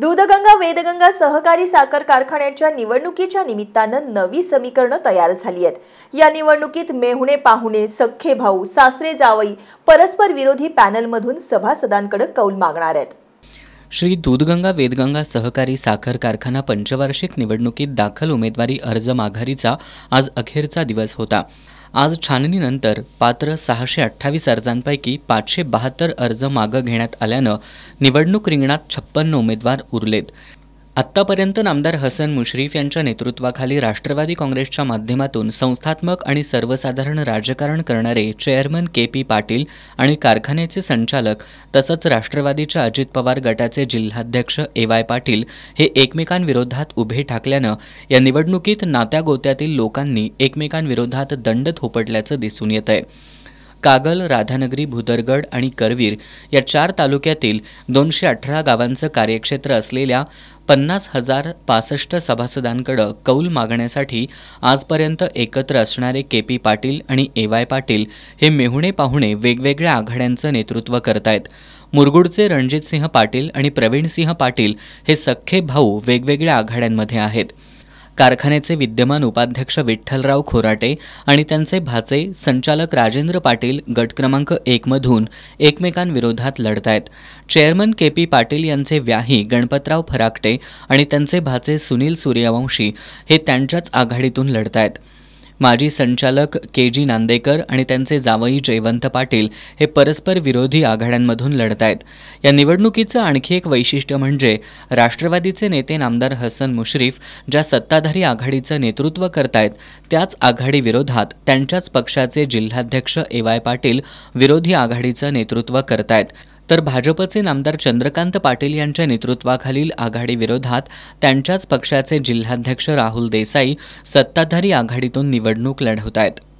दूधगंगा वेदगंगा सहकारी साखर कारखान्याच्या निवडणुकीच्या निमित्तानं नवी समीकरणं तयार झाली आहेत या निवडणुकीत मेहुणे पाहुणे सख्खे भाऊ सासरे जावई परस्पर विरोधी पॅनलमधून सभासदांकडे कौल मागणार आहेत श्री दूधगंगा वेदगंगा सहकारी साखर कारखाना पंचवार्षिक निवडणुकीत दाखल उमेदवारी अर्ज माघारीचा आज अखेरचा दिवस होता आज छाननीनंतर पात्र सहाशे अठ्ठावीस अर्जांपैकी पाचशे बहात्तर अर्ज मागं घेण्यात आल्यानं निवडणूक रिंगणात छप्पन्न उमेदवार उरलेत आत्तापर्यंत नामदार हसन मुश्रीफ यांच्या नेतृत्वाखाली राष्ट्रवादी काँग्रेसच्या माध्यमातून संस्थात्मक आणि सर्वसाधारण राजकारण करणारे चेअरमन के पी पाटील आणि कारखान्याचे संचालक तसंच राष्ट्रवादीच्या अजित पवार गटाचे जिल्हाध्यक्ष ए वाय पाटील हे एकमेकांविरोधात उभे ठाकल्यानं या निवडणुकीत नात्यागोत्यातील लोकांनी एकमेकांविरोधात दंड थोपटल्याचं दिसून येत आहे कागल राधानगरी भुदरगड आणि करवीर या चार तालुक्यातील दोनशे अठरा गावांचं कार्यक्षेत्र असलेल्या पन्नास हजार पासष्ट सभासदांकडं कौल मागण्यासाठी आजपर्यंत एकत्र असणारे के पी पाटील आणि ए वाय पाटील हे मेहुणे पाहुणे वेगवेगळ्या आघाड्यांचं नेतृत्व करतायत मुरगुडचे रणजितसिंह पाटील आणि प्रवीणसिंह पाटील हे सख्खे भाऊ वेगवेगळ्या आघाड्यांमध्ये आहेत कारखान्याचे विद्यमान उपाध्यक्ष विठ्ठलराव खोराटे आणि त्यांचे भाचे संचालक राजेंद्र पाटील गट क्रमांक एकमधून एकमेकांविरोधात आहेत चेअरमन के पी पाटील यांचे व्याही गणपतराव फराकटे आणि त्यांचे भाचे सुनील सूर्यवंशी हे त्यांच्याच आघाडीतून लढत आहेत माजी संचालक के जी नांदेकर आणि त्यांचे जावई जयवंत पाटील हे परस्पर विरोधी आघाड्यांमधून लढत आहेत या निवडणुकीचं आणखी एक वैशिष्ट्य म्हणजे राष्ट्रवादीचे नेते नामदार हसन मुश्रीफ ज्या सत्ताधारी आघाडीचं नेतृत्व करतायत त्याच आघाडीविरोधात त्यांच्याच पक्षाचे जिल्हाध्यक्ष ए वाय पाटील विरोधी आघाडीचं नेतृत्व करतायत तर भाजपचे नामदार चंद्रकांत पाटील यांच्या नेतृत्वाखालील आघाडीविरोधात त्यांच्याच पक्षाचे जिल्हाध्यक्ष राहुल देसाई सत्ताधारी आघाडीतून निवडणूक लढवत आहेत